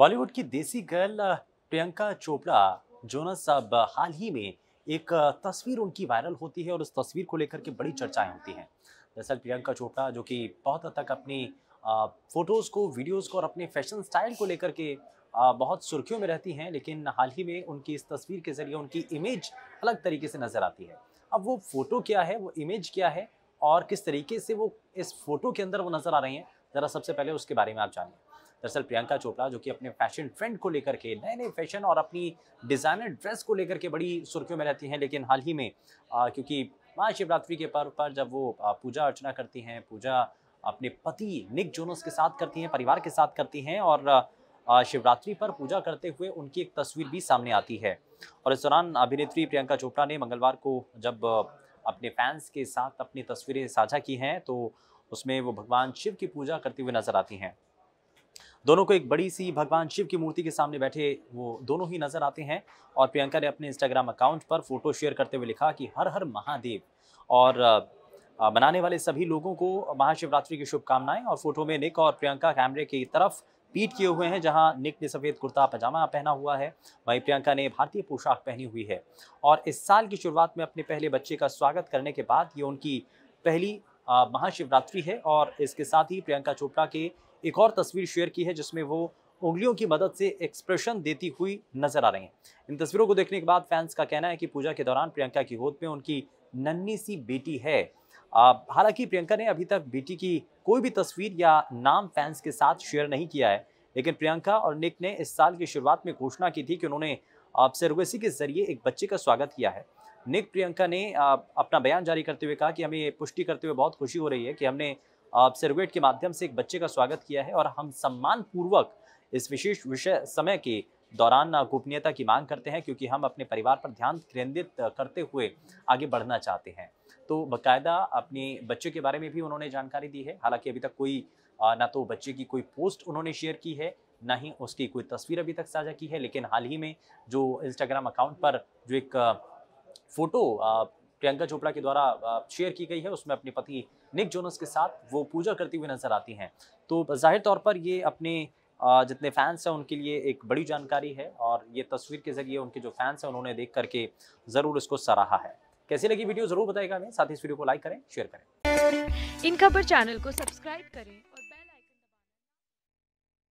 बॉलीवुड की देसी girl Priyanka Chopra Jonas अब हाल ही में एक तस्वीर उनकी वायरल होती है और उस तस्वीर को लेकर के बड़ी चर्चाएं होती हैं दरअसल प्रियंका चोपड़ा जो कि बहुत हद तक अपनी फ़ोटोज़ को वीडियोज़ को और अपने फैशन स्टाइल को लेकर के बहुत सुर्खियों में रहती हैं लेकिन हाल ही में उनकी इस तस्वीर के ज़रिए उनकी इमेज अलग तरीके से नज़र आती है अब वो फ़ोटो क्या है वो इमेज क्या है और किस तरीके से वो इस फोटो के अंदर वो नज़र आ रही हैं ज़रा सबसे पहले उसके बारे में आप जानिए दरअसल प्रियंका चोपड़ा जो कि अपने फैशन ट्रेंड को लेकर के नए नए फैशन और अपनी डिज़ाइनर ड्रेस को लेकर के बड़ी सुर्खियों में रहती हैं लेकिन हाल ही में आ, क्योंकि महाशिवरात्रि के पर्व पर जब वो पूजा अर्चना करती हैं पूजा अपने पति निक जोनस के साथ करती हैं परिवार के साथ करती हैं और शिवरात्रि पर पूजा करते हुए उनकी एक तस्वीर भी सामने आती है और इस दौरान अभिनेत्री प्रियंका चोपड़ा ने मंगलवार को जब अपने फैंस के साथ अपनी तस्वीरें साझा की हैं तो उसमें वो भगवान शिव की पूजा करते हुए नजर आती हैं दोनों को एक बड़ी सी भगवान शिव की मूर्ति के सामने बैठे वो दोनों ही नजर आते हैं और प्रियंका ने अपने इंस्टाग्राम अकाउंट पर फोटो शेयर करते हुए लिखा कि हर हर महादेव और बनाने वाले सभी लोगों को महाशिवरात्रि की शुभकामनाएं और फोटो में निक और प्रियंका कैमरे की तरफ पीट किए हुए हैं जहां निक ने सफ़ेद कुर्ता पजामा पहना हुआ है वहीं प्रियंका ने भारतीय पोशाक पहनी हुई है और इस साल की शुरुआत में अपने पहले बच्चे का स्वागत करने के बाद ये उनकी पहली महाशिवरात्रि है और इसके साथ ही प्रियंका चोपड़ा के एक और तस्वीर शेयर की है जिसमें वो उंगलियों की मदद से एक्सप्रेशन देती हुई नजर आ रही हैं इन तस्वीरों को देखने के बाद फैंस का कहना है कि पूजा के दौरान प्रियंका की गोद में उनकी नन्नी सी बेटी है हालांकि प्रियंका ने अभी तक बेटी की कोई भी तस्वीर या नाम फैंस के साथ शेयर नहीं किया है लेकिन प्रियंका और निक ने इस साल की शुरुआत में घोषणा की थी कि उन्होंने सरोगेसी के जरिए एक बच्चे का स्वागत किया है निक प्रियंका ने अपना बयान जारी करते हुए कहा कि हमें पुष्टि करते हुए बहुत खुशी हो रही है कि हमने सर्वेट के माध्यम से एक बच्चे का स्वागत किया है और हम सम्मान पूर्वक इस विशेष विषय समय के दौरान गोपनीयता की मांग करते हैं क्योंकि हम अपने परिवार पर ध्यान केंद्रित करते हुए आगे बढ़ना चाहते हैं तो बकायदा अपने बच्चे के बारे में भी उन्होंने जानकारी दी है हालांकि अभी तक कोई ना तो बच्चे की कोई पोस्ट उन्होंने शेयर की है ना ही उसकी कोई तस्वीर अभी तक साझा की है लेकिन हाल ही में जो इंस्टाग्राम अकाउंट पर जो एक फोटो प्रियंका चोपड़ा के द्वारा शेयर की गई है उसमें अपने पति निक जोनस के साथ वो पूजा करती हुई नजर आती हैं तो जाहिर तौर पर ये अपने जितने फैंस हैं उनके लिए एक बड़ी जानकारी है और ये तस्वीर के जरिए उनके जो फैंस हैं उन्होंने देख करके ज़रूर इसको सराहा है कैसी लगी वीडियो ज़रूर बताएगा हमें साथ ही इस वीडियो को लाइक करें शेयर करें इन खबर चैनल को सब्सक्राइब करें